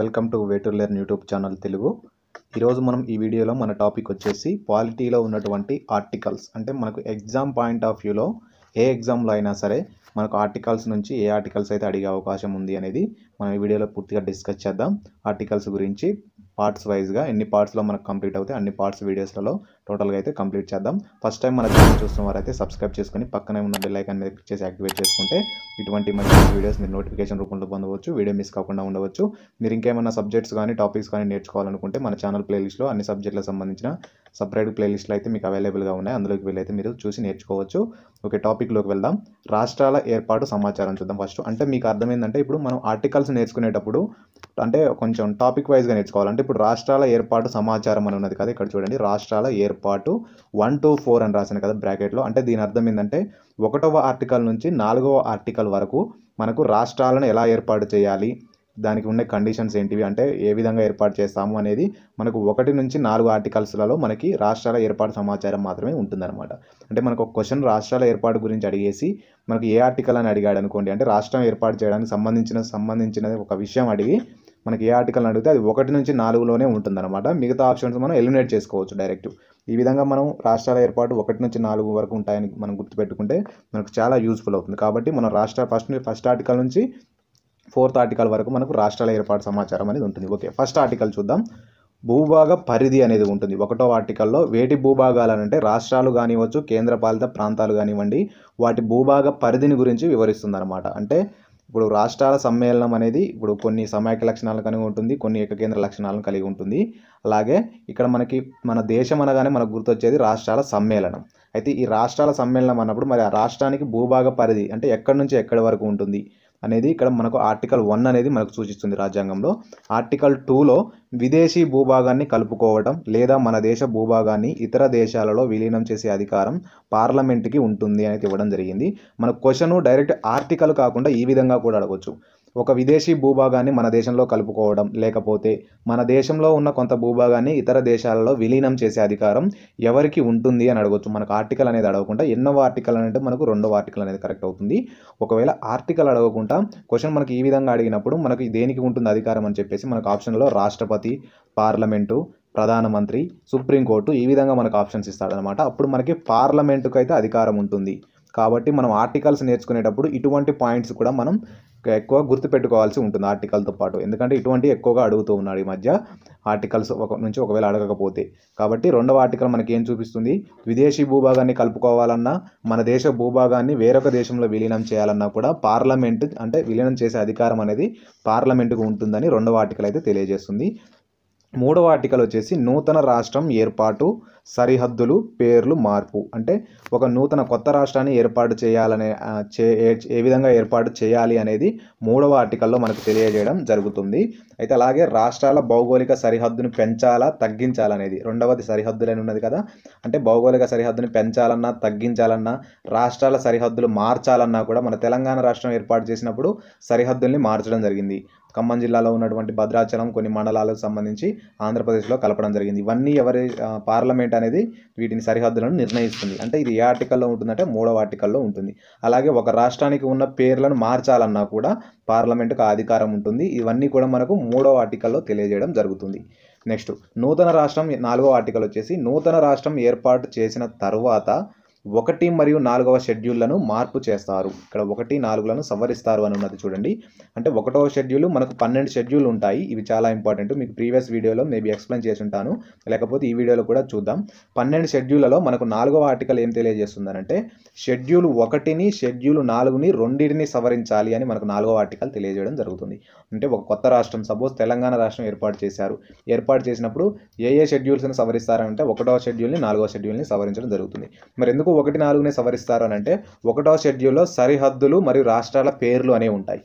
welcome to way to learn YouTube channel Telugu ఈరోజు మనం ఈ వీడియోలో మన టాపిక్ వచ్చేసి క్వాలిటీలో ఉన్నటువంటి ఆర్టికల్స్ అంటే మనకు ఎగ్జామ్ పాయింట్ ఆఫ్ వ్యూలో ఏ ఎగ్జామ్లో అయినా సరే మనకు ఆర్టికల్స్ నుంచి ఏ ఆర్టికల్స్ అయితే అడిగే అవకాశం ఉంది అనేది మనం ఈ వీడియోలో పూర్తిగా డిస్కస్ చేద్దాం ఆర్టికల్స్ గురించి పార్ట్స్ వైజ్గా ఎన్ని పార్ట్స్లో మనకు కంప్లీట్ అవుతాయి అన్ని పార్ట్స్ వీడియోస్లలో టోటల్గా అయితే కంప్లీట్ చేద్దాం ఫస్ట్ టైం మన ఛానల్ చూస్తున్న అయితే సబ్స్క్రైబ్ చేసుకుని పక్కనే ఉన్న బెల్లైకాన్ అనేది క్లిక్ చేసి యాక్టివేట్ చేసుకుంటే ఇటువంటి మంచి వీడియోస్ మీరు నోటిఫికేషన్ రూపంలో పొందవచ్చు వీడియో మిస్ కాకుండా ఉండవచ్చు మీరు ఇంకేమైనా సబ్జెక్ట్స్ కానీ టాపిక్స్ కానీ నేర్చుకోవాలనుకుంటే మన ఛానల్ ప్లేలిస్ట్లో అన్ని సబ్జెక్టులకు సంబంధించిన సపరేట్ ప్లేలిస్ట్లు అయితే మీకు అవైలబుల్గా ఉన్నాయి అందులోకి వెళ్ళైతే మీరు చూసి నేర్చుకోవచ్చు ఓకే టాపిక్లోకి వెళ్దాం రాష్ట్రాల ఏర్పాటు సమాచారం చూద్దాం ఫస్ట్ అంటే మీకు అర్థమైందంటే ఇప్పుడు మనం ఆర్టికల్ ఛానల్స్ నేర్చుకునేటప్పుడు అంటే కొంచెం టాపిక్ వైజ్గా నేర్చుకోవాలి అంటే ఇప్పుడు రాష్ట్రాల ఏర్పాటు సమాచారం అని ఉన్నది కదా ఇక్కడ చూడండి రాష్ట్రాల ఏర్పాటు వన్ టు ఫోర్ అని రాసాను కదా బ్రాకెట్లో అంటే దీని అర్థం ఏంటంటే ఒకటవ ఆర్టికల్ నుంచి నాలుగవ ఆర్టికల్ వరకు మనకు రాష్ట్రాలను ఎలా ఏర్పాటు చేయాలి దానికి ఉండే కండిషన్స్ ఏంటివి అంటే ఏ విధంగా ఏర్పాటు చేస్తాము అనేది మనకు ఒకటి నుంచి నాలుగు ఆర్టికల్స్లలో మనకి రాష్ట్రాల ఏర్పాటు సమాచారం మాత్రమే ఉంటుందన్నమాట అంటే మనకు ఒక క్వశ్చన్ రాష్ట్రాల ఏర్పాటు గురించి అడిగేసి మనకి ఏ ఆర్టికల్ అని అడిగాడు అనుకోండి అంటే రాష్ట్రం ఏర్పాటు చేయడానికి సంబంధించిన సంబంధించిన ఒక విషయం అడిగి మనకి ఏ ఆర్టికల్ అడిగితే అది ఒకటి నుంచి నాలుగులోనే ఉంటుందన్నమాట మిగతా ఆప్షన్స్ మనం ఎలిమినేట్ చేసుకోవచ్చు డైరెక్ట్ ఈ విధంగా మనం రాష్ట్రాల ఏర్పాటు ఒకటి నుంచి నాలుగు వరకు ఉంటాయని మనం గుర్తుపెట్టుకుంటే మనకు చాలా యూస్ఫుల్ అవుతుంది కాబట్టి మనం రాష్ట్ర ఫస్ట్ ఫస్ట్ ఆర్టికల్ నుంచి ఫోర్త్ ఆర్టికల్ వరకు మనకు రాష్ట్రాల ఏర్పాటు సమాచారం అనేది ఉంటుంది ఓకే ఫస్ట్ ఆర్టికల్ చూద్దాం భూభాగ పరిధి అనేది ఉంటుంది ఒకటో ఆర్టికల్లో వేటి అంటే రాష్ట్రాలు కానివ్వచ్చు కేంద్రపాలిత ప్రాంతాలు కానివ్వండి వాటి భూభాగ పరిధిని గురించి వివరిస్తుందన్నమాట అంటే ఇప్పుడు రాష్ట్రాల సమ్మేళనం అనేది ఇప్పుడు కొన్ని సమాఖ్య లక్షణాలను కలిగి ఉంటుంది కొన్ని ఏకకేంద్ర లక్షణాలను కలిగి ఉంటుంది అలాగే ఇక్కడ మనకి మన దేశం అనగానే మనకు గుర్తొచ్చేది రాష్ట్రాల సమ్మేళనం అయితే ఈ రాష్ట్రాల సమ్మేళనం అన్నప్పుడు మరి ఆ రాష్ట్రానికి భూభాగ పరిధి అంటే ఎక్కడి నుంచి ఎక్కడి వరకు ఉంటుంది అనేది ఇక్కడ మనకు ఆర్టికల్ వన్ అనేది మనకు సూచిస్తుంది రాజ్యాంగంలో ఆర్టికల్ టూలో విదేశీ భూభాగాన్ని కలుపుకోవటం లేదా మన దేశ భూభాగాన్ని ఇతర దేశాలలో విలీనం చేసే అధికారం పార్లమెంట్కి ఉంటుంది అనేది ఇవ్వడం జరిగింది మన క్వశ్చను డైరెక్ట్ ఆర్టికల్ కాకుండా ఈ విధంగా కూడా అడగవచ్చు ఒక విదేశీ భూభాగాన్ని మన దేశంలో కలుపుకోవడం లేకపోతే మన దేశంలో ఉన్న కొంత భూభాగాన్ని ఇతర దేశాలలో విలీనం చేసే అధికారం ఎవరికి ఉంటుంది అని అడగొచ్చు మనకు ఆర్టికల్ అనేది అడగకుండా ఎన్నో ఆర్టికల్ అంటే మనకు రెండవ ఆర్టికల్ అనేది కరెక్ట్ అవుతుంది ఒకవేళ ఆర్టికల్ అడగకుండా క్వశ్చన్ మనకి ఈ విధంగా అడిగినప్పుడు మనకు దేనికి ఉంటుంది అధికారం అని చెప్పేసి మనకు ఆప్షన్లో రాష్ట్రపతి పార్లమెంటు ప్రధానమంత్రి సుప్రీంకోర్టు ఈ విధంగా మనకు ఆప్షన్స్ ఇస్తాడనమాట అప్పుడు మనకి పార్లమెంటుకు అయితే అధికారం ఉంటుంది కాబట్టి మనం ఆర్టికల్స్ నేర్చుకునేటప్పుడు ఇటువంటి పాయింట్స్ కూడా మనం ఎక్కువ గుర్తుపెట్టుకోవాల్సి ఉంటుంది ఆర్టికల్తో పాటు ఎందుకంటే ఇటువంటి ఎక్కువగా అడుగుతూ ఉన్నాడు ఈ మధ్య ఆర్టికల్స్ ఒక నుంచి ఒకవేళ అడగకపోతే కాబట్టి రెండవ ఆర్టికల్ మనకి ఏం చూపిస్తుంది విదేశీ భూభాగాన్ని కలుపుకోవాలన్నా మన దేశ భూభాగాన్ని వేరొక దేశంలో విలీనం చేయాలన్నా కూడా పార్లమెంట్ అంటే విలీనం చేసే అధికారం అనేది పార్లమెంటుకు ఉంటుందని రెండవ ఆర్టికల్ అయితే తెలియజేస్తుంది మూడవ ఆర్టికల్ వచ్చేసి నూతన రాష్ట్రం ఏర్పాటు సరిహద్దులు పేర్లు మార్పు అంటే ఒక నూతన కొత్త రాష్ట్రాన్ని ఏర్పాటు చేయాలనే చే ఏ విధంగా ఏర్పాటు చేయాలి అనేది మూడవ ఆర్టికల్లో మనకు తెలియజేయడం జరుగుతుంది అయితే అలాగే రాష్ట్రాల భౌగోళిక సరిహద్దును పెంచాలా తగ్గించాలనేది రెండవది సరిహద్దులని ఉన్నది కదా అంటే భౌగోళిక సరిహద్దును పెంచాలన్నా తగ్గించాలన్నా రాష్ట్రాల సరిహద్దులు మార్చాలన్నా కూడా మన తెలంగాణ రాష్ట్రం ఏర్పాటు చేసినప్పుడు సరిహద్దుల్ని మార్చడం జరిగింది ఖమ్మం జిల్లాలో ఉన్నటువంటి భద్రాచలం కొన్ని మండలాలకు సంబంధించి ఆంధ్రప్రదేశ్లో కలపడం జరిగింది ఇవన్నీ ఎవరి పార్లమెంట్ అనేది వీటిని సరిహద్దులను నిర్ణయిస్తుంది అంటే ఇది ఏ ఆర్టికల్లో ఉంటుందంటే మూడవ ఆర్టికల్లో ఉంటుంది అలాగే ఒక రాష్ట్రానికి ఉన్న పేర్లను మార్చాలన్నా కూడా పార్లమెంటుకు అధికారం ఉంటుంది ఇవన్నీ కూడా మనకు మూడవ ఆర్టికల్లో తెలియజేయడం జరుగుతుంది నెక్స్ట్ నూతన రాష్ట్రం నాలుగో ఆర్టికల్ వచ్చేసి నూతన రాష్ట్రం ఏర్పాటు చేసిన తర్వాత ఒకటి మరియు నాలుగవ షెడ్యూళ్లను మార్పు చేస్తారు ఇక్కడ ఒకటి నాలుగులను సవరిస్తారు అని ఉన్నది చూడండి అంటే ఒకటవ షెడ్యూల్ మనకు పన్నెండు షెడ్యూల్ ఉంటాయి ఇవి చాలా ఇంపార్టెంట్ మీకు ప్రీవియస్ వీడియోలో మేబీ ఎక్స్ప్లెయిన్ చేసి ఉంటాను లేకపోతే ఈ వీడియోలో కూడా చూద్దాం పన్నెండు షెడ్యూళ్లలో మనకు నాలుగవ ఆర్టికల్ ఏం తెలియజేస్తుందనంటే షెడ్యూల్ ఒకటిని షెడ్యూల్ నాలుగుని రెండింటిని సవరించాలి అని మనకు నాలుగవ ఆర్టికల్ తెలియజేయడం జరుగుతుంది అంటే ఒక కొత్త రాష్ట్రం సపోజ్ తెలంగాణ రాష్ట్రం ఏర్పాటు చేశారు ఏర్పాటు చేసినప్పుడు ఏ ఏ షెడ్యూల్స్ని సవరిస్తారంటే ఒకటవ షెడ్యూల్ని నాలుగవ షెడ్యూల్ని సవరించడం జరుగుతుంది మరి ఎందుకు ఒకటి నాలుగునే సవరిస్తారు అని అంటే ఒకటో షెడ్యూల్లో సరిహద్దులు మరియు రాష్ట్రాల పేర్లు అనేవి ఉంటాయి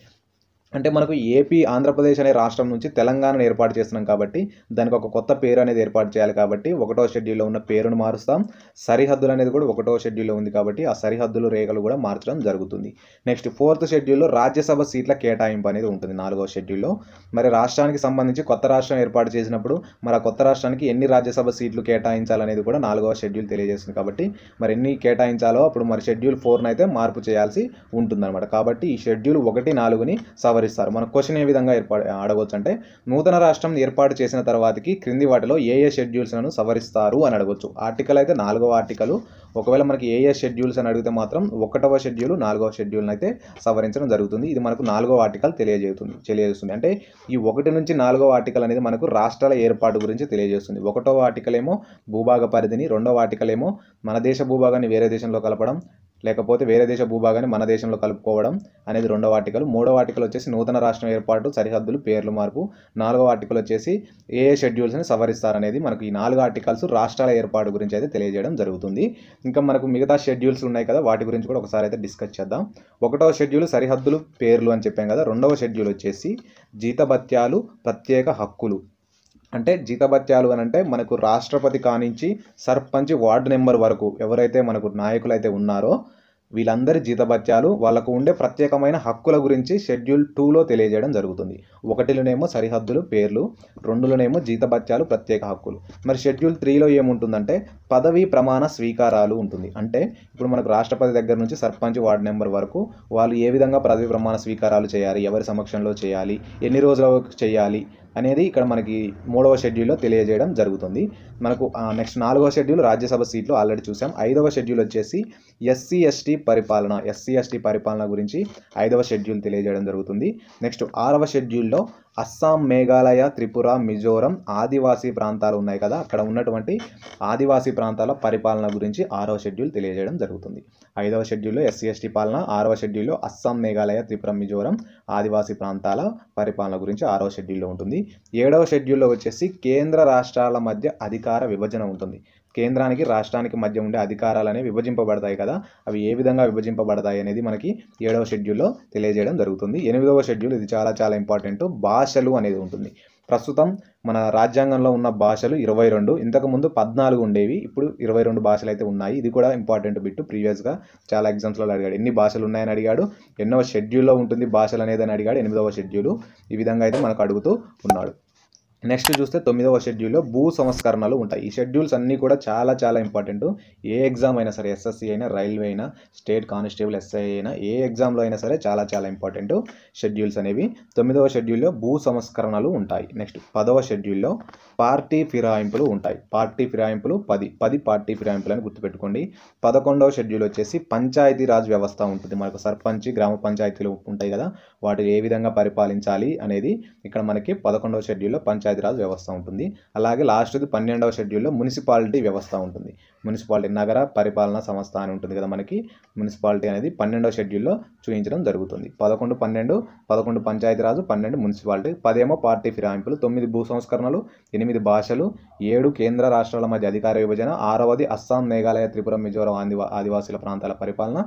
అంటే మనకు ఏపీ ఆంధ్రప్రదేశ్ అనే రాష్ట్రం నుంచి తెలంగాణను ఏర్పాటు చేస్తున్నాం కాబట్టి దానికి ఒక కొత్త పేరు అనేది ఏర్పాటు చేయాలి కాబట్టి ఒకటో షెడ్యూల్లో ఉన్న పేరును మారుస్తాం సరిహద్దులు అనేది కూడా ఒకటో షెడ్యూల్లో ఉంది కాబట్టి ఆ సరిహద్దులు రేఖలు కూడా మార్చడం జరుగుతుంది నెక్స్ట్ ఫోర్త్ షెడ్యూల్లో రాజ్యసభ సీట్ల కేటాయింపు అనేది ఉంటుంది నాలుగో షెడ్యూల్లో మరి రాష్ట్రానికి సంబంధించి కొత్త రాష్ట్రం ఏర్పాటు చేసినప్పుడు మరి ఆ కొత్త రాష్ట్రానికి ఎన్ని రాజ్యసభ సీట్లు కేటాయించాలనేది కూడా నాలుగవ షెడ్యూల్ తెలియజేస్తుంది కాబట్టి మరి ఎన్ని కేటాయించాలో అప్పుడు మరి షెడ్యూల్ ఫోర్ను అయితే మార్పు చేయాల్సి ఉంటుందన్నమాట కాబట్టి ఈ షెడ్యూల్ ఒకటి నాలుగుని సవరి వివరిస్తారు మన క్వశ్చన్ ఏ విధంగా ఏర్పాటు అడగవచ్చు అంటే నూతన రాష్ట్రం ఏర్పాటు చేసిన తర్వాతకి క్రింది వాటిలో ఏ ఏ షెడ్యూల్స్లను సవరిస్తారు అని అడగవచ్చు ఆర్టికల్ అయితే నాలుగవ ఆర్టికల్ ఒకవేళ మనకి ఏ ఏ షెడ్యూల్స్ అని అడిగితే మాత్రం ఒకటవ షెడ్యూల్ నాలుగవ షెడ్యూల్ని అయితే సవరించడం జరుగుతుంది ఇది మనకు నాలుగవ ఆర్టికల్ తెలియజేస్తుంది తెలియజేస్తుంది అంటే ఈ ఒకటి నుంచి నాలుగవ ఆర్టికల్ అనేది మనకు రాష్ట్రాల ఏర్పాటు గురించి తెలియజేస్తుంది ఒకటవ ఆర్టికల్ ఏమో భూభాగ పరిధిని రెండవ ఆర్టికల్ ఏమో మన దేశ భూభాగాన్ని వేరే దేశంలో కలపడం లేకపోతే వేరే దేశ భూభాగాన్ని మన దేశంలో కలుపుకోవడం అనేది రెండవ ఆర్టికల్ మూడవ ఆర్టికల్ వచ్చేసి నూతన రాష్ట్రం ఏర్పాటు సరిహద్దులు పేర్లు మార్పు నాలుగవ ఆర్టికల్ వచ్చేసి ఏ ఏ షెడ్యూల్స్ని సవరిస్తారనేది మనకు ఈ నాలుగు ఆర్టికల్స్ రాష్ట్రాల ఏర్పాటు గురించి అయితే తెలియజేయడం జరుగుతుంది ఇంకా మనకు మిగతా షెడ్యూల్స్ ఉన్నాయి కదా వాటి గురించి కూడా ఒకసారి అయితే డిస్కస్ చేద్దాం ఒకటవ షెడ్యూల్ సరిహద్దులు పేర్లు అని చెప్పాం కదా రెండవ షెడ్యూల్ వచ్చేసి జీతభత్యాలు ప్రత్యేక హక్కులు అంటే జీతభత్యాలు అని అంటే మనకు రాష్ట్రపతి కానించి సర్పంచ్ వార్డు నెంబర్ వరకు ఎవరైతే మనకు నాయకులు అయితే ఉన్నారో వీళ్ళందరి జీతభత్యాలు వాళ్ళకు ఉండే ప్రత్యేకమైన హక్కుల గురించి షెడ్యూల్ టూలో తెలియజేయడం జరుగుతుంది ఒకటిలోనేమో సరిహద్దులు పేర్లు రెండులోనేమో జీతభత్యాలు ప్రత్యేక హక్కులు మరి షెడ్యూల్ త్రీలో ఏముంటుందంటే పదవీ ప్రమాణ స్వీకారాలు ఉంటుంది అంటే ఇప్పుడు మనకు రాష్ట్రపతి దగ్గర నుంచి సర్పంచ్ వార్డు నెంబర్ వరకు వాళ్ళు ఏ విధంగా పదవీ ప్రమాణ స్వీకారాలు చేయాలి ఎవరి సమక్షంలో చేయాలి ఎన్ని రోజులకు చేయాలి అనేది ఇక్కడ మనకి మూడవ షెడ్యూల్లో తెలియజేయడం జరుగుతుంది మనకు నెక్స్ట్ నాలుగవ షెడ్యూల్ రాజ్యసభ సీట్లు ఆల్రెడీ చూసాం ఐదవ షెడ్యూల్ వచ్చేసి ఎస్సీ ఎస్టీ పరిపాలన ఎస్సీ ఎస్టీ పరిపాలన గురించి ఐదవ షెడ్యూల్ తెలియజేయడం జరుగుతుంది నెక్స్ట్ ఆరవ షెడ్యూల్లో అస్సాం మేఘాలయ త్రిపుర మిజోరం ఆదివాసీ ప్రాంతాలు ఉన్నాయి కదా అక్కడ ఉన్నటువంటి ఆదివాసీ ప్రాంతాల పరిపాలన గురించి ఆరవ షెడ్యూల్ తెలియజేయడం జరుగుతుంది ఐదవ షెడ్యూల్లో ఎస్సీ ఎస్టీ పాలన ఆరవ షెడ్యూల్లో అస్సాం మేఘాలయ త్రిపుర మిజోరం ఆదివాసీ ప్రాంతాల పరిపాలన గురించి ఆరవ షెడ్యూల్లో ఉంటుంది ఏడవ షెడ్యూల్లో వచ్చేసి కేంద్ర రాష్ట్రాల మధ్య అధికార విభజన ఉంటుంది కేంద్రానికి రాష్ట్రానికి మధ్య ఉండే అనేవి విభజింపబడతాయి కదా అవి ఏ విధంగా విభజింపబడతాయి అనేది మనకి ఏడవ షెడ్యూల్లో తెలియజేయడం జరుగుతుంది ఎనిమిదవ షెడ్యూల్ ఇది చాలా చాలా ఇంపార్టెంట్ భాషలు అనేది ఉంటుంది ప్రస్తుతం మన రాజ్యాంగంలో ఉన్న భాషలు ఇరవై రెండు ఇంతకుముందు పద్నాలుగు ఉండేవి ఇప్పుడు ఇరవై రెండు భాషలు అయితే ఉన్నాయి ఇది కూడా ఇంపార్టెంట్ బిట్టు ప్రీవియస్గా చాలా ఎగ్జామ్స్లో అడిగాడు ఎన్ని భాషలు ఉన్నాయని అడిగాడు ఎన్నో షెడ్యూల్లో ఉంటుంది భాషలు అనేది అని అడిగాడు ఎనిమిదవ షెడ్యూలు ఈ విధంగా అయితే మనకు అడుగుతూ ఉన్నాడు నెక్స్ట్ చూస్తే తొమ్మిదవ షెడ్యూల్లో భూ సంస్కరణలు ఉంటాయి ఈ షెడ్యూల్స్ అన్నీ కూడా చాలా చాలా ఇంపార్టెంట్ ఏ ఎగ్జామ్ అయినా సరే ఎస్ఎస్సి అయినా రైల్వే అయినా స్టేట్ కానిస్టేబుల్ ఎస్ఐ అయినా ఏ ఎగ్జామ్లో అయినా సరే చాలా చాలా ఇంపార్టెంట్ షెడ్యూల్స్ అనేవి తొమ్మిదవ షెడ్యూల్లో భూ సంస్కరణలు ఉంటాయి నెక్స్ట్ పదవ షెడ్యూల్లో పార్టీ ఫిరాయింపులు ఉంటాయి పార్టీ ఫిరాయింపులు పది పది పార్టీ ఫిరాయింపులు అని గుర్తుపెట్టుకోండి పదకొండవ షెడ్యూల్ వచ్చేసి పంచాయతీరాజ్ వ్యవస్థ ఉంటుంది మనకు సర్పంచ్ గ్రామ పంచాయతీలు ఉంటాయి కదా వాటిని ఏ విధంగా పరిపాలించాలి అనేది ఇక్కడ మనకి పదకొండవ షెడ్యూల్లో పంచాయతీ పంచాయతీరాజ్ వ్యవస్థ ఉంటుంది అలాగే లాస్ట్ది పన్నెండవ షెడ్యూల్లో మున్సిపాలిటీ వ్యవస్థ ఉంటుంది మున్సిపాలిటీ నగర పరిపాలనా సంస్థ అని ఉంటుంది కదా మనకి మున్సిపాలిటీ అనేది పన్నెండో షెడ్యూల్లో చూపించడం జరుగుతుంది పదకొండు పన్నెండు పదకొండు పంచాయతీరాజు పన్నెండు మున్సిపాలిటీ పదేమో పార్టీ ఫిరాయింపులు తొమ్మిది భూ సంస్కరణలు ఎనిమిది భాషలు ఏడు కేంద్ర రాష్ట్రాల మధ్య అధికార విభజన ఆరవది అస్సాం మేఘాలయ త్రిపుర మిజోరం ఆదివా ఆదివాసుల ప్రాంతాల పరిపాలన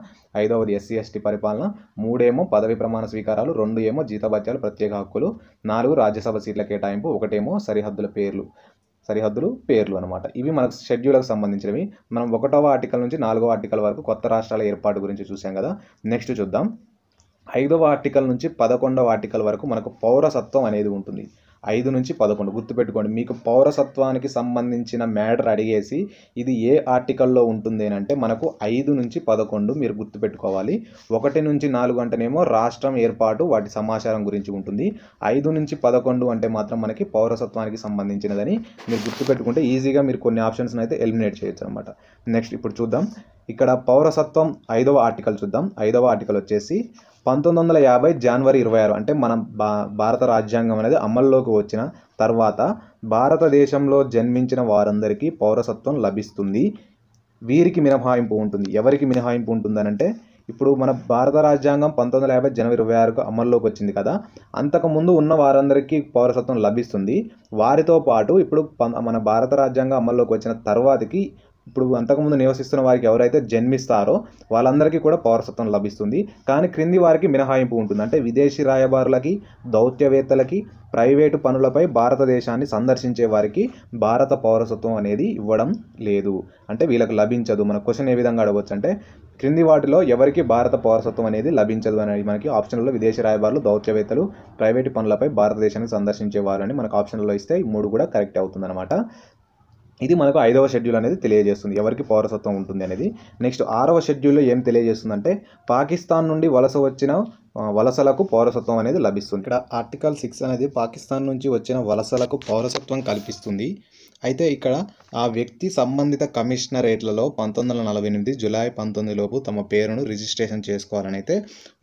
ఐదవది ఎస్సీ ఎస్టీ పరిపాలన మూడేమో పదవి ప్రమాణ స్వీకారాలు రెండు ఏమో జీతభత్యాలు ప్రత్యేక హక్కులు నాలుగు రాజ్యసభ సీట్ల కేటాయింపు ఒకటేమో సరిహద్దుల పేర్లు సరిహద్దులు పేర్లు అనమాట ఇవి మనకు షెడ్యూల్కి సంబంధించినవి మనం ఒకటవ ఆర్టికల్ నుంచి నాలుగవ ఆర్టికల్ వరకు కొత్త రాష్ట్రాల ఏర్పాటు గురించి చూసాం కదా నెక్స్ట్ చూద్దాం ఐదవ ఆర్టికల్ నుంచి పదకొండవ ఆర్టికల్ వరకు మనకు పౌరసత్వం అనేది ఉంటుంది ఐదు నుంచి పదకొండు గుర్తుపెట్టుకోండి మీకు పౌరసత్వానికి సంబంధించిన మ్యాటర్ అడిగేసి ఇది ఏ ఆర్టికల్లో ఉంటుంది అంటే మనకు ఐదు నుంచి పదకొండు మీరు గుర్తుపెట్టుకోవాలి ఒకటి నుంచి నాలుగు అంటేనేమో రాష్ట్రం ఏర్పాటు వాటి సమాచారం గురించి ఉంటుంది ఐదు నుంచి పదకొండు అంటే మాత్రం మనకి పౌరసత్వానికి సంబంధించినదని మీరు గుర్తుపెట్టుకుంటే ఈజీగా మీరు కొన్ని ఆప్షన్స్ని అయితే ఎలిమినేట్ చేయొచ్చు అనమాట నెక్స్ట్ ఇప్పుడు చూద్దాం ఇక్కడ పౌరసత్వం ఐదవ ఆర్టికల్ చూద్దాం ఐదవ ఆర్టికల్ వచ్చేసి పంతొమ్మిది వందల యాభై జనవరి ఇరవై ఆరు అంటే మన భారత రాజ్యాంగం అనేది అమల్లోకి వచ్చిన తర్వాత భారతదేశంలో జన్మించిన వారందరికీ పౌరసత్వం లభిస్తుంది వీరికి మినహాయింపు ఉంటుంది ఎవరికి మినహాయింపు ఉంటుందనంటే ఇప్పుడు మన భారత రాజ్యాంగం పంతొమ్మిది వందల యాభై జనవరి ఇరవై ఆరుకు అమల్లోకి వచ్చింది కదా అంతకుముందు ఉన్న వారందరికీ పౌరసత్వం లభిస్తుంది వారితో పాటు ఇప్పుడు మన భారత రాజ్యాంగం అమల్లోకి వచ్చిన తర్వాతకి ఇప్పుడు అంతకుముందు నివసిస్తున్న వారికి ఎవరైతే జన్మిస్తారో వాళ్ళందరికీ కూడా పౌరసత్వం లభిస్తుంది కానీ క్రింది వారికి మినహాయింపు ఉంటుంది అంటే విదేశీ రాయబారులకి దౌత్యవేత్తలకి ప్రైవేటు పనులపై భారతదేశాన్ని సందర్శించే వారికి భారత పౌరసత్వం అనేది ఇవ్వడం లేదు అంటే వీళ్ళకి లభించదు మన క్వశ్చన్ ఏ విధంగా అడగవచ్చు అంటే క్రింది వాటిలో ఎవరికి భారత పౌరసత్వం అనేది లభించదు అనేది మనకి ఆప్షన్లలో విదేశీ రాయబారులు దౌత్యవేత్తలు ప్రైవేటు పనులపై సందర్శించే వారు అని మనకు ఆప్షన్లో ఇస్తే ఈ మూడు కూడా కరెక్ట్ అవుతుందన్నమాట ఇది మనకు ఐదవ షెడ్యూల్ అనేది తెలియజేస్తుంది ఎవరికి పౌరసత్వం ఉంటుంది అనేది నెక్స్ట్ ఆరవ షెడ్యూల్లో ఏం తెలియజేస్తుందంటే పాకిస్తాన్ నుండి వలస వచ్చిన వలసలకు పౌరసత్వం అనేది లభిస్తుంది ఇక్కడ ఆర్టికల్ సిక్స్ అనేది పాకిస్తాన్ నుంచి వచ్చిన వలసలకు పౌరసత్వం కల్పిస్తుంది అయితే ఇక్కడ ఆ వ్యక్తి సంబంధిత కమిషనరేట్లలో పంతొమ్మిది వందల నలభై ఎనిమిది జులై పంతొమ్మిది లోపు తమ పేరును రిజిస్ట్రేషన్ చేసుకోవాలని అయితే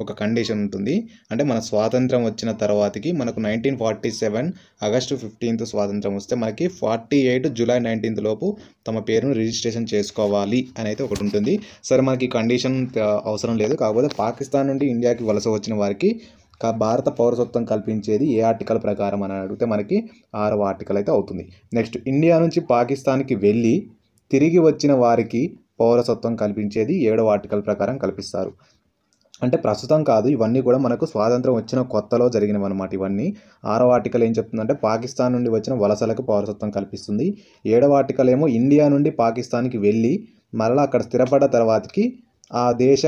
ఒక కండిషన్ ఉంటుంది అంటే మన స్వాతంత్రం వచ్చిన తర్వాతకి మనకు nineteen forty seven August fifteenth స్వాతంత్రం వస్తే మనకి ఫార్టీ ఎయిట్ జూలై నైన్టీన్త్ లోపు తమ పేరును రిజిస్ట్రేషన్ చేసుకోవాలి అని అయితే ఒకటి ఉంటుంది సరే మనకి కండిషన్ అవసరం లేదు కాకపోతే పాకిస్తాన్ నుండి ఇండియాకి వలస వచ్చిన వారికి భారత పౌరసత్వం కల్పించేది ఏ ఆర్టికల్ ప్రకారం అని అడిగితే మనకి ఆరవ ఆర్టికల్ అయితే అవుతుంది నెక్స్ట్ ఇండియా నుంచి పాకిస్తాన్కి వెళ్ళి తిరిగి వచ్చిన వారికి పౌరసత్వం కల్పించేది ఏడవ ఆర్టికల్ ప్రకారం కల్పిస్తారు అంటే ప్రస్తుతం కాదు ఇవన్నీ కూడా మనకు స్వాతంత్రం వచ్చిన కొత్తలో జరిగినవి అనమాట ఇవన్నీ ఆరో ఆర్టికల్ ఏం చెప్తుందంటే పాకిస్తాన్ నుండి వచ్చిన వలసలకు పౌరసత్వం కల్పిస్తుంది ఏడవ ఆర్టికల్ ఏమో ఇండియా నుండి పాకిస్తాన్కి వెళ్ళి మరలా అక్కడ స్థిరపడ్డ తర్వాతకి ఆ దేశ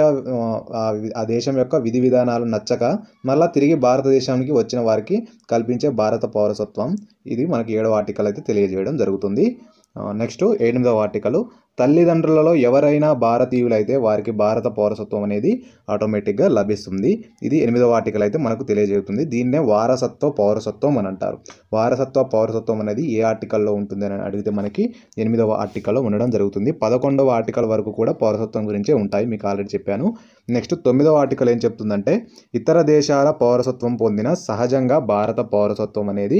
ఆ దేశం యొక్క విధి విధానాలు నచ్చక మళ్ళీ తిరిగి భారతదేశానికి వచ్చిన వారికి కల్పించే భారత పౌరసత్వం ఇది మనకి ఏడవ ఆర్టికల్ అయితే తెలియజేయడం జరుగుతుంది నెక్స్ట్ ఎనిమిదవ ఆర్టికల్ తల్లిదండ్రులలో ఎవరైనా భారతీయులైతే వారికి భారత పౌరసత్వం అనేది ఆటోమేటిక్గా లభిస్తుంది ఇది ఎనిమిదవ ఆర్టికల్ అయితే మనకు తెలియజేస్తుంది దీన్నే వారసత్వ పౌరసత్వం అని అంటారు వారసత్వ పౌరసత్వం అనేది ఏ ఆర్టికల్లో ఉంటుంది అని అడిగితే మనకి ఎనిమిదవ ఆర్టికల్లో ఉండడం జరుగుతుంది పదకొండవ ఆర్టికల్ వరకు కూడా పౌరసత్వం గురించే ఉంటాయి మీకు ఆల్రెడీ చెప్పాను నెక్స్ట్ తొమ్మిదవ ఆర్టికల్ ఏం చెప్తుందంటే ఇతర దేశాల పౌరసత్వం పొందిన సహజంగా భారత పౌరసత్వం అనేది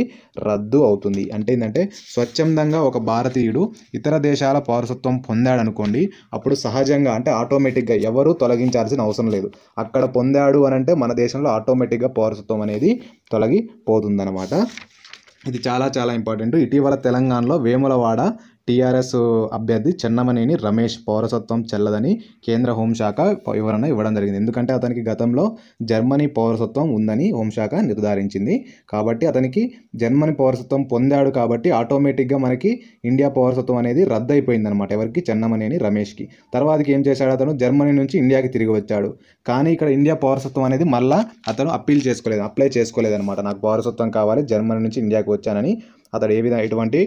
రద్దు అవుతుంది అంటే ఏంటంటే స్వచ్ఛందంగా ఒక భారతీయుడు ఇతర దేశాల పౌరసత్వం పొందాడనుకోండి అప్పుడు సహజంగా అంటే ఆటోమేటిక్గా ఎవరు తొలగించాల్సిన అవసరం లేదు అక్కడ పొందాడు అని అంటే మన దేశంలో ఆటోమేటిక్గా పౌరసత్వం అనేది తొలగిపోతుందన్నమాట ఇది చాలా చాలా ఇంపార్టెంట్ ఇటీవల తెలంగాణలో వేములవాడ టీఆర్ఎస్ అభ్యర్థి చెన్నమనేని రమేష్ పౌరసత్వం చెల్లదని కేంద్ర హోంశాఖ వివరణ ఇవ్వడం జరిగింది ఎందుకంటే అతనికి గతంలో జర్మనీ పౌరసత్వం ఉందని హోంశాఖ నిర్ధారించింది కాబట్టి అతనికి జర్మనీ పౌరసత్వం పొందాడు కాబట్టి ఆటోమేటిక్గా మనకి ఇండియా పౌరసత్వం అనేది రద్దు అయిపోయిందనమాట అనమాట ఎవరికి చెన్నమనేని రమేష్కి తర్వాతకి ఏం చేశాడు అతను జర్మనీ నుంచి ఇండియాకి తిరిగి వచ్చాడు కానీ ఇక్కడ ఇండియా పౌరసత్వం అనేది మళ్ళీ అతను అప్పీల్ చేసుకోలేదు అప్లై చేసుకోలేదనమాట నాకు పౌరసత్వం కావాలి జర్మనీ నుంచి ఇండియాకి వచ్చానని అతడు ఏ విధంగా ఎటువంటి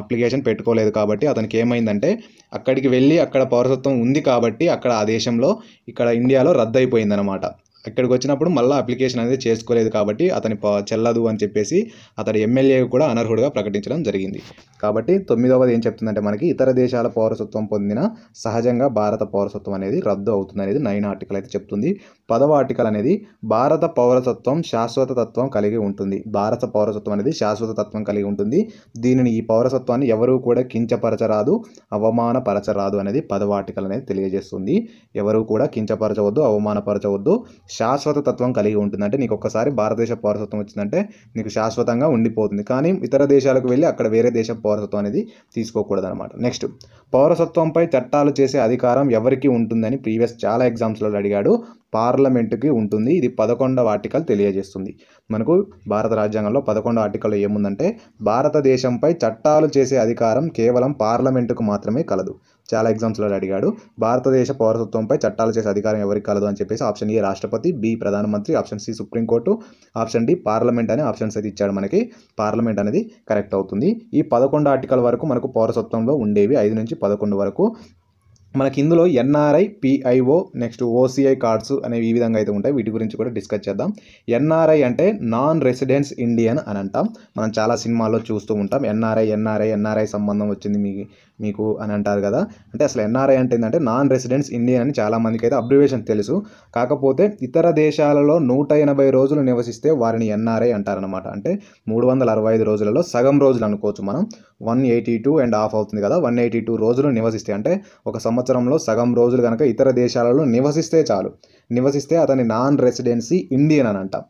అప్లికేషన్ పెట్టుకోలేదు కాబట్టి అతనికి ఏమైందంటే అక్కడికి వెళ్ళి అక్కడ పౌరసత్వం ఉంది కాబట్టి అక్కడ ఆ దేశంలో ఇక్కడ ఇండియాలో రద్దు అయిపోయిందనమాట అక్కడికి వచ్చినప్పుడు మళ్ళీ అప్లికేషన్ అనేది చేసుకోలేదు కాబట్టి అతని చెల్లదు అని చెప్పేసి అతని ఎమ్మెల్యే కూడా అనర్హుడుగా ప్రకటించడం జరిగింది కాబట్టి తొమ్మిదవది ఏం చెప్తుందంటే మనకి ఇతర దేశాల పౌరసత్వం పొందిన సహజంగా భారత పౌరసత్వం అనేది రద్దు అవుతుంది అనేది నైన్ ఆర్టికల్ అయితే చెప్తుంది పదవ ఆర్టికల్ అనేది భారత పౌరసత్వం శాశ్వత తత్వం కలిగి ఉంటుంది భారత పౌరసత్వం అనేది శాశ్వత తత్వం కలిగి ఉంటుంది దీనిని ఈ పౌరసత్వాన్ని ఎవరూ కూడా కించపరచరాదు అవమానపరచరాదు అనేది పదవ ఆర్టికల్ అనేది తెలియజేస్తుంది ఎవరూ కూడా కించపరచవద్దు అవమానపరచవద్దు శాశ్వత తత్వం కలిగి ఉంటుంది అంటే నీకు ఒక్కసారి భారతదేశ పౌరసత్వం వచ్చిందంటే నీకు శాశ్వతంగా ఉండిపోతుంది కానీ ఇతర దేశాలకు వెళ్ళి అక్కడ వేరే దేశ పౌరసత్వం అనేది తీసుకోకూడదు అనమాట నెక్స్ట్ పౌరసత్వంపై చట్టాలు చేసే అధికారం ఎవరికి ఉంటుందని ప్రీవియస్ చాలా ఎగ్జామ్స్లో అడిగాడు పార్లమెంటుకి ఉంటుంది ఇది పదకొండవ ఆర్టికల్ తెలియజేస్తుంది మనకు భారత రాజ్యాంగంలో పదకొండవ ఆర్టికల్లో ఏముందంటే భారతదేశంపై చట్టాలు చేసే అధికారం కేవలం పార్లమెంటుకు మాత్రమే కలదు చాలా ఎగ్జామ్స్లో అడిగాడు భారతదేశ పౌరసత్వంపై చట్టాలు చేసే అధికారం ఎవరికి కలదు అని చెప్పేసి ఆప్షన్ ఏ రాష్ట్రపతి బి ప్రధానమంత్రి option C supreme court option D parliament అనే ఆప్షన్స్ అయితే ఇచ్చాడు మనకి పార్లమెంట్ అనేది కరెక్ట్ అవుతుంది ఈ పదకొండు ఆర్టికల్ వరకు మనకు పౌరసత్వంలో ఉండేవి ఐదు నుంచి పదకొండు వరకు మనకి ఇందులో NRI PIO next OCI cards అనేవి ఈ విధంగా అయితే ఉంటాయి వీటి గురించి కూడా డిస్కస్ చేద్దాం ఎన్ఆర్ఐ అంటే నాన్ రెసిడెన్స్ ఇండియన్ అని అంటాం మనం చాలా సినిమాల్లో చూస్తూ ఉంటాం ఎన్ఆర్ఐ ఎన్ఆర్ఐ ఎన్ఆర్ఐ సంబంధం వచ్చింది మీ మీకు అని అంటారు కదా అంటే అసలు ఎన్ఆర్ఐ అంటే ఏంటంటే నాన్ రెసిడెంట్స్ ఇండియన్ అని చాలామందికి అయితే అబ్రివేషన్ తెలుసు కాకపోతే ఇతర దేశాలలో నూట ఎనభై రోజులు నివసిస్తే వారిని ఎన్ఆర్ఐ అంటారనమాట అంటే మూడు వందల అరవై ఐదు రోజులలో సగం రోజులు అనుకోవచ్చు మనం one eighty two and half అవుతుంది కదా వన్ ఎయిటీ టూ రోజులు నివసిస్తే అంటే ఒక సంవత్సరంలో సగం రోజులు కనుక ఇతర దేశాలలో నివసిస్తే చాలు నివసిస్తే అతని నాన్ రెసిడెన్సీ ఇండియన్ అని అంటాం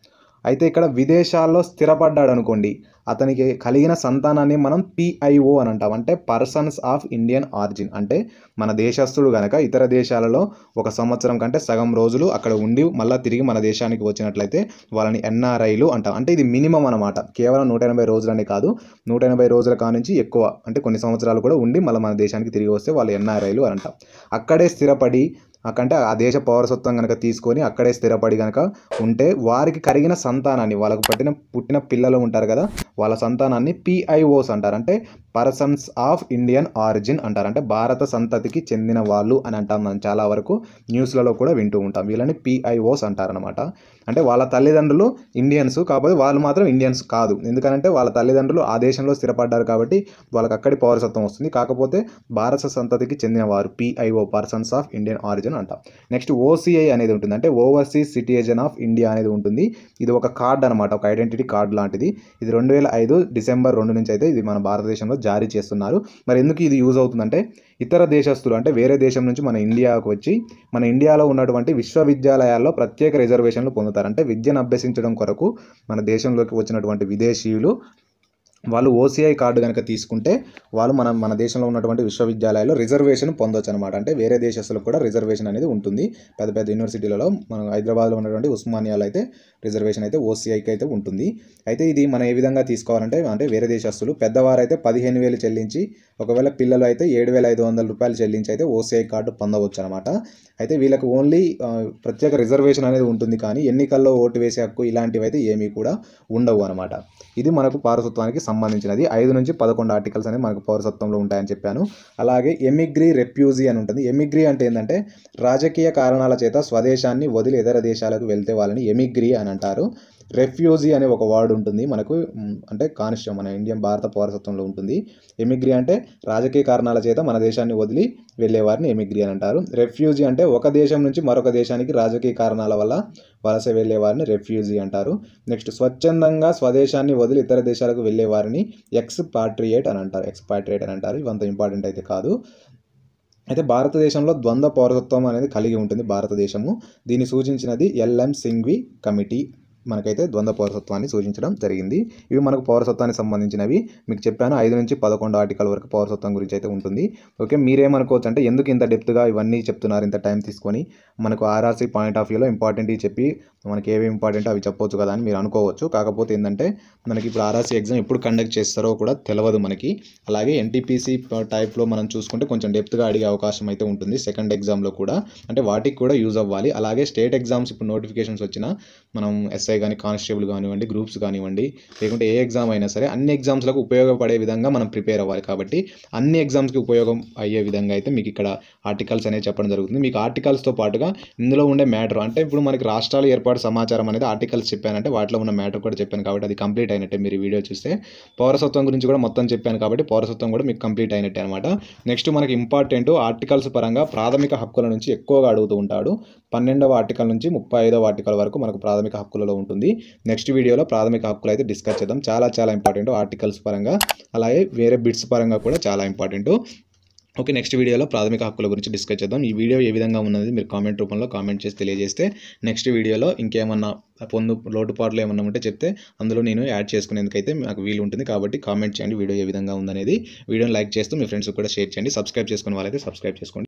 అయితే ఇక్కడ విదేశాల్లో స్థిరపడ్డాడు అనుకోండి అతనికి కలిగిన సంతానాన్ని మనం పిఐఓ అని అంటాం అంటే పర్సన్స్ ఆఫ్ ఇండియన్ ఆరిజిన్ అంటే మన దేశస్థుడు కనుక ఇతర దేశాలలో ఒక సంవత్సరం కంటే సగం రోజులు అక్కడ ఉండి మళ్ళీ తిరిగి మన దేశానికి వచ్చినట్లయితే వాళ్ళని ఎన్ఆర్ఐలు అంటాం అంటే ఇది మినిమం అనమాట కేవలం నూట ఎనభై రోజులనే కాదు నూట ఎనభై రోజుల కానుంచి ఎక్కువ అంటే కొన్ని సంవత్సరాలు కూడా ఉండి మళ్ళీ మన దేశానికి తిరిగి వస్తే వాళ్ళు ఎన్ఆర్ఐలు అని అంటాం అక్కడే స్థిరపడి అక్కడంటే ఆ దేశ పౌరసత్వం కనుక తీసుకొని అక్కడే స్థిరపడి కనుక ఉంటే వారికి కరిగిన సంతానాన్ని వాళ్ళకు పట్టిన పుట్టిన పిల్లలు ఉంటారు కదా వాళ్ళ సంతానాన్ని పిఐఓస్ అంటారు అంటే పర్సన్స్ ఆఫ్ ఇండియన్ ఆరిజిన్ అంటారు అంటే భారత సంతతికి చెందిన వాళ్ళు అని అంటాం మనం చాలా వరకు న్యూస్లలో కూడా వింటూ ఉంటాం వీళ్ళని పిఐఓస్ అంటారనమాట అంటే వాళ్ళ తల్లిదండ్రులు ఇండియన్స్ కాకపోతే వాళ్ళు మాత్రం ఇండియన్స్ కాదు ఎందుకంటే వాళ్ళ తల్లిదండ్రులు ఆ దేశంలో స్థిరపడ్డారు కాబట్టి వాళ్ళకి అక్కడి పౌరసత్వం వస్తుంది కాకపోతే భారత సంతతికి చెందిన వారు PIO persons of Indian origin అంట నెక్స్ట్ ఓసీఐ అనేది ఉంటుంది అంటే ఓవర్సీస్ సిటిజన్ ఆఫ్ ఇండియా అనేది ఉంటుంది ఇది ఒక కార్డ్ అనమాట ఒక ఐడెంటిటీ కార్డ్ లాంటిది ఇది రెండు వేల ఐదు డిసెంబర్ రెండు నుంచి అయితే ఇది మన భారతదేశంలో జారీ చేస్తున్నారు మరి ఎందుకు ఇది యూజ్ అవుతుందంటే ఇతర దేశస్తులు అంటే వేరే దేశం నుంచి మన ఇండియాకు వచ్చి మన ఇండియాలో ఉన్నటువంటి విశ్వవిద్యాలయాల్లో ప్రత్యేక రిజర్వేషన్లు పొందుతారు అంటే విద్యను అభ్యసించడం కొరకు మన దేశంలోకి వచ్చినటువంటి విదేశీయులు వాళ్ళు ఓసీఐ కార్డు కనుక తీసుకుంటే వాళ్ళు మన మన దేశంలో ఉన్నటువంటి విశ్వవిద్యాలయాల్లో రిజర్వేషన్ పొందొచ్చు అనమాట అంటే వేరే దేశస్తులకు కూడా రిజర్వేషన్ అనేది ఉంటుంది పెద్ద పెద్ద యూనివర్సిటీలలో మన హైదరాబాద్లో ఉన్నటువంటి ఉస్మానియాలో అయితే రిజర్వేషన్ అయితే ఓసీఐకి అయితే ఉంటుంది అయితే ఇది మనం ఏ విధంగా తీసుకోవాలంటే అంటే వేరే దేశస్తులు పెద్దవారైతే పదిహేను వేలు చెల్లించి ఒకవేళ పిల్లలు అయితే ఏడు వేల ఐదు వందల రూపాయలు చెల్లించి అయితే ఓసీఐ కార్డు పొందవచ్చు అనమాట అయితే వీళ్ళకి ఓన్లీ ప్రత్యేక రిజర్వేషన్ అనేది ఉంటుంది కానీ ఎన్నికల్లో ఓటు వేసే హక్కు ఇలాంటివి అయితే ఏమీ కూడా ఉండవు అనమాట ఇది మనకు పౌరసత్వానికి సంబంధించినది ఐదు నుంచి పదకొండు ఆర్టికల్స్ అనేవి మనకు పౌరసత్వంలో ఉంటాయని చెప్పాను అలాగే ఎమిగ్రీ రెప్యూజీ అని ఉంటుంది ఎమిగ్రీ అంటే ఏంటంటే రాజకీయ కారణాల చేత స్వదేశాన్ని వదిలి ఇతర దేశాలకు వెళ్తే వాళ్ళని ఎమిగ్రీ అని అంటారు రెఫ్యూజీ అనే ఒక వర్డ్ ఉంటుంది మనకు అంటే కానిష్టం మన ఇండియన్ భారత పౌరసత్వంలో ఉంటుంది ఎమిగ్రీ అంటే రాజకీయ కారణాల చేత మన దేశాన్ని వదిలి వెళ్ళేవారిని ఎమిగ్రీ అని అంటారు రెఫ్యూజీ అంటే ఒక దేశం నుంచి మరొక దేశానికి రాజకీయ కారణాల వల్ల వలస వెళ్ళేవారిని రెఫ్యూజీ అంటారు నెక్స్ట్ స్వచ్ఛందంగా స్వదేశాన్ని వదిలి ఇతర దేశాలకు వెళ్ళేవారిని ఎక్స్పాట్రియేట్ అని అంటారు ఎక్స్పాట్రియేట్ అని అంటారు ఇవంత ఇంపార్టెంట్ అయితే కాదు అయితే భారతదేశంలో ద్వంద్వ పౌరసత్వం అనేది కలిగి ఉంటుంది భారతదేశము దీన్ని సూచించినది ఎల్ఎం సింగ్వి కమిటీ మనకైతే ద్వంద్వ పౌరసత్వాన్ని సూచించడం జరిగింది ఇవి మనకు పౌరసత్వానికి సంబంధించినవి మీకు చెప్పాను ఐదు నుంచి పదకొండు ఆర్టికల్ వరకు పౌరసత్వం గురించి అయితే ఉంటుంది ఓకే మీరేమనుకోవచ్చు అంటే ఎందుకు ఇంత డెప్త్గా ఇవన్నీ చెప్తున్నారు ఇంత టైం తీసుకొని మనకు ఆర్ఆర్సీ పాయింట్ ఆఫ్ వ్యూలో ఇంపార్టెంట్ చెప్పి మనకి ఏవి ఇంపార్టెంట్ అవి చెప్పవచ్చు కదా అని మీరు అనుకోవచ్చు కాకపోతే ఏంటంటే మనకి ఇప్పుడు ఆర్ఆర్సీ ఎగ్జామ్ ఎప్పుడు కండక్ట్ చేస్తారో కూడా తెలియదు మనకి అలాగే ఎన్టీపీసీ టైప్లో మనం చూసుకుంటే కొంచెం డెప్త్గా అడిగే అవకాశం అయితే ఉంటుంది సెకండ్ ఎగ్జామ్లో కూడా అంటే వాటికి కూడా యూజ్ అవ్వాలి అలాగే స్టేట్ ఎగ్జామ్స్ ఇప్పుడు నోటిఫికేషన్స్ వచ్చిన మనం ఎస్ఐ ఎస్ఐ కానీ కానిస్టేబుల్ కానివ్వండి గ్రూప్స్ కానివ్వండి లేకుంటే ఏ ఎగ్జామ్ అయినా సరే అన్ని ఎగ్జామ్స్లకు ఉపయోగపడే విధంగా మనం ప్రిపేర్ అవ్వాలి కాబట్టి అన్ని ఎగ్జామ్స్కి ఉపయోగం అయ్యే విధంగా అయితే మీకు ఇక్కడ ఆర్టికల్స్ అనేది చెప్పడం జరుగుతుంది మీకు ఆర్టికల్స్తో పాటుగా ఇందులో ఉండే మ్యాటర్ అంటే ఇప్పుడు మనకి రాష్ట్రాలు ఏర్పాటు సమాచారం అనేది ఆర్టికల్స్ చెప్పానంటే వాటిలో ఉన్న మ్యాటర్ కూడా చెప్పాను కాబట్టి అది కంప్లీట్ అయినట్టే మీరు వీడియో చూస్తే పౌరసత్వం గురించి కూడా మొత్తం చెప్పాను కాబట్టి పౌరసత్వం కూడా మీకు కంప్లీట్ అయినట్టే అనమాట నెక్స్ట్ మనకి ఇంపార్టెంట్ ఆర్టికల్స్ పరంగా ప్రాథమిక హక్కుల నుంచి ఎక్కువగా అడుగుతూ ఉంటాడు పన్నెండవ ఆర్టికల్ నుంచి ముప్పై ఐదవ ఆర్టికల్ వరకు మనకు ప్రాథమిక హక్కులలో ఉంటుంది నెక్స్ట్ వీడియోలో ప్రాథమిక హక్కులు అయితే డిస్కస్ చేద్దాం చాలా చాలా ఇంపార్టెంట్ ఆర్టికల్స్ పరంగా అలాగే వేరే బిట్స్ పరంగా కూడా చాలా ఇంపార్టెంట్ ఓకే నెక్స్ట్ వీడియోలో ప్రాథమిక హక్కుల గురించి డిస్కస్ చేద్దాం ఈ వీడియో ఏ విధంగా ఉన్నది మీరు కామెంట్ రూపంలో కామెంట్ చేసి తెలియజేస్తే నెక్స్ట్ వీడియోలో ఇంకేమన్నా పొందు లోటుపాట్లు ఏమన్నా ఉంటే చెప్తే అందులో నేను యాడ్ చేసుకునేందుకైతే నాకు వీలు ఉంటుంది కాబట్టి కామెంట్ చేయండి వీడియో ఏ విధంగా ఉందనేది వీడియోని లైక్ చేస్తూ మీ ఫ్రెండ్స్ కూడా షేర్ చేయండి సబ్స్క్రైబ్ చేసుకున్న వాళ్ళైతే సబ్స్క్రైబ్ చేసుకోండి